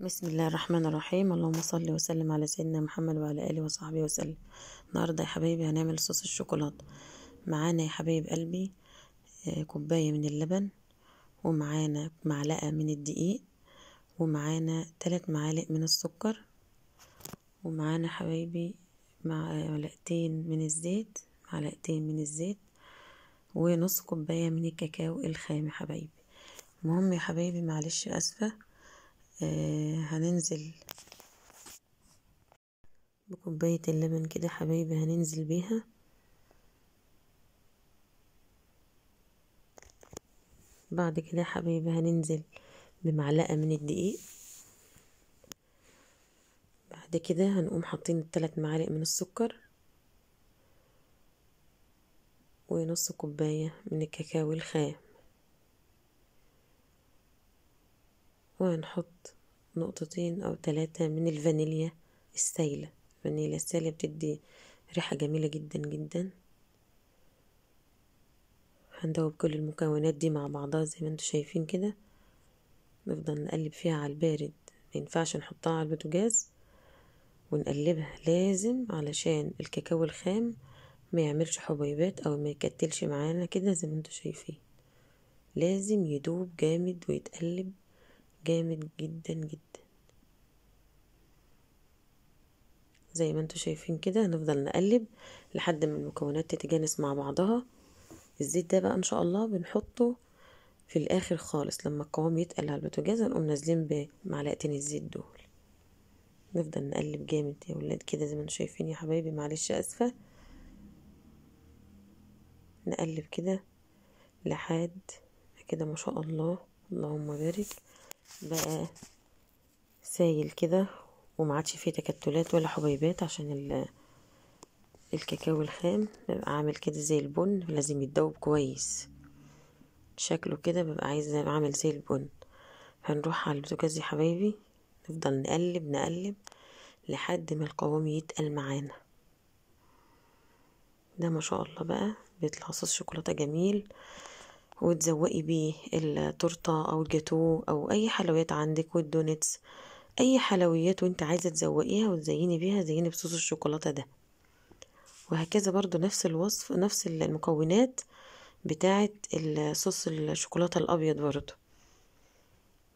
بسم الله الرحمن الرحيم اللهم صل وسلم على سيدنا محمد وعلى اله وصحبه وسلم النهارده يا حبايبي هنعمل صوص الشوكولاته معانا يا حبايب قلبي آه، كوبايه من اللبن ومعانا معلقه من الدقيق ومعانا ثلاث معالق من السكر ومعانا حبايبي معلقتين من الزيت معلقتين من الزيت ونص كوبايه من الكاكاو الخام يا حبايبي المهم يا حبايبي معلش اسفه آه، هننزل بكوباية اللبن كده حبايبي هننزل بيها بعد كده حبايبي هننزل بمعلقة من الدقيق بعد كده هنقوم حاطين الثلاث معالق من السكر ونص كوباية من الكاكاو الخام وهنحط نقطتين أو ثلاثة من الفانيليا السايلة الفانيليا السايلة بتدي ريحة جميلة جدا جدا هندوب كل المكونات دي مع بعضها زي ما انتم شايفين كده نفضل نقلب فيها على البارد مينفعش نحطها على البوتاجاز ونقلبها لازم علشان الكاكاو الخام ما يعملش حبيبات او ما يكتلش معانا كده زي ما انتم شايفين لازم يدوب جامد ويتقلب جامد جدا جدا زي ما انتوا شايفين كده هنفضل نقلب لحد ما المكونات تتجانس مع بعضها الزيت ده بقى ان شاء الله بنحطه في الاخر خالص لما القوام يتقل على البوتاجاز هنقوم نازلين بمعلقتين الزيت دول نفضل نقلب جامد يا ولاد كده زي ما انتوا شايفين يا حبايبي معلش اسفه نقلب كده لحد كده ما شاء الله اللهم بارك بقى سايل كده وما عادش فيه تكتلات ولا حبيبات عشان الكاكاو الخام بيبقى عامل كده زي البن لازم يتدوب كويس شكله كده ببقى عايز عامل زي البن هنروح على البوتاجاز يا حبايبي نفضل نقلب نقلب لحد ما القوام يتقل معانا ده ما شاء الله بقى بيطلع صوص شوكولاتة جميل وتزوقي بيه التورتة أو الجاتو أو أي حلويات عندك والدونتس أي حلويات وانت عايزة تزوقيها وتزيني بيها زيني بصوص الشوكولاتة ده وهكذا برضو نفس الوصف نفس المكونات بتاعة صوص الشوكولاتة الأبيض برضو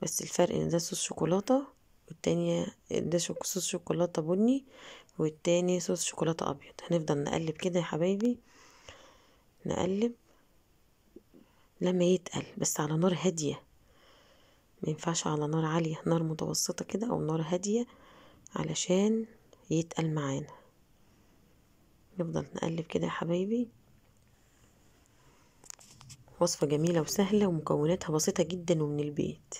بس الفرق ان ده صوص شوكولاتة والتانية ده صوص شوكولاتة بني والتاني صوص شوكولاتة أبيض هنفضل نقلب كده يا حبايبي نقلب لما يتقل بس على نار هادية ما ينفعش على نار عالية نار متوسطة كده أو نار هادية علشان يتقل معانا نفضل نقلب كده يا حبايبي وصفة جميلة وسهلة ومكوناتها بسيطة جدا ومن البيت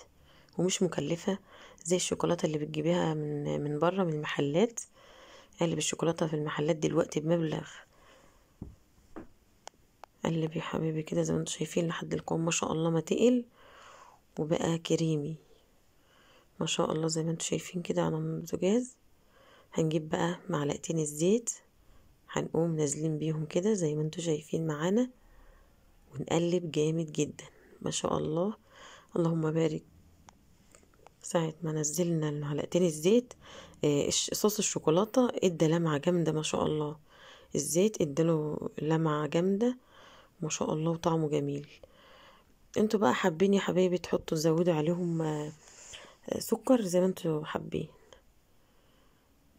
ومش مكلفة زي الشوكولاتة اللي بتجيبيها من من بره من المحلات اقلب الشوكولاتة في المحلات دلوقتي بمبلغ بتقلب يا حبيبي كده زي ما انتم شايفين لحد الكوم ما شاء الله ما تقل وبقى كريمي ما شاء الله زي ما انتم شايفين كده على الزجاج هنجيب بقى معلقتين الزيت هنقوم نازلين بيهم كده زي ما انتم شايفين معانا ونقلب جامد جدا ما شاء الله اللهم بارك ساعة ما نزلنا المعلقتين الزيت آه، صوص الشوكولاتة ادى لمعة جامدة ما شاء الله الزيت اداله لمعة جامدة ما شاء الله وطعمه جميل انتوا بقى حابين يا حبايبي تحطوا تزودوا عليهم آه، آه، سكر زي ما انتوا حابين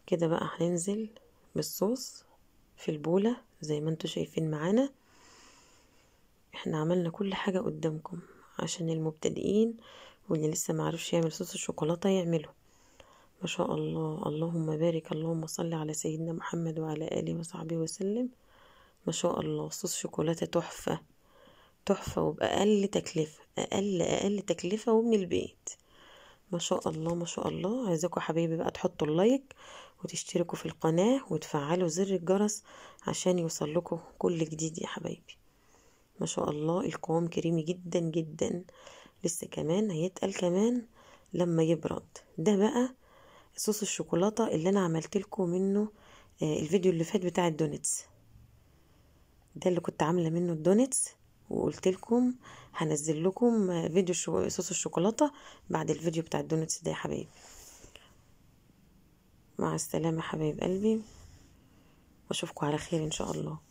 كده بقى هننزل بالصوص في البولة زي ما انتوا شايفين معانا احنا عملنا كل حاجة قدامكم عشان المبتدئين واللي لسه معرفش يعمل صوص الشوكولاتة يعمله ما شاء الله اللهم بارك اللهم صل على سيدنا محمد وعلى آله وصحبه وسلم ما شاء الله صوص شوكولاتة تحفة تحفة وبأقل تكلفة أقل أقل تكلفة ومن البيت ما شاء الله ما شاء الله عايزاكم حبايبي بقى تحطوا اللايك وتشتركوا في القناة وتفعلوا زر الجرس عشان يوصلكوا كل جديد يا حبايبي ما شاء الله القوام كريمي جدا جدا لسه كمان هيتقل كمان لما يبرد ده بقى صوص الشوكولاتة اللي انا عملت لكم منه آه، الفيديو اللي فات بتاع الدونتس ده اللي كنت عامله منه الدونتس وقلت لكم هنزل لكم فيديو شو... صوص الشوكولاته بعد الفيديو بتاع الدونتس ده يا حبايبي مع السلامه حبايب قلبي واشوفكم على خير ان شاء الله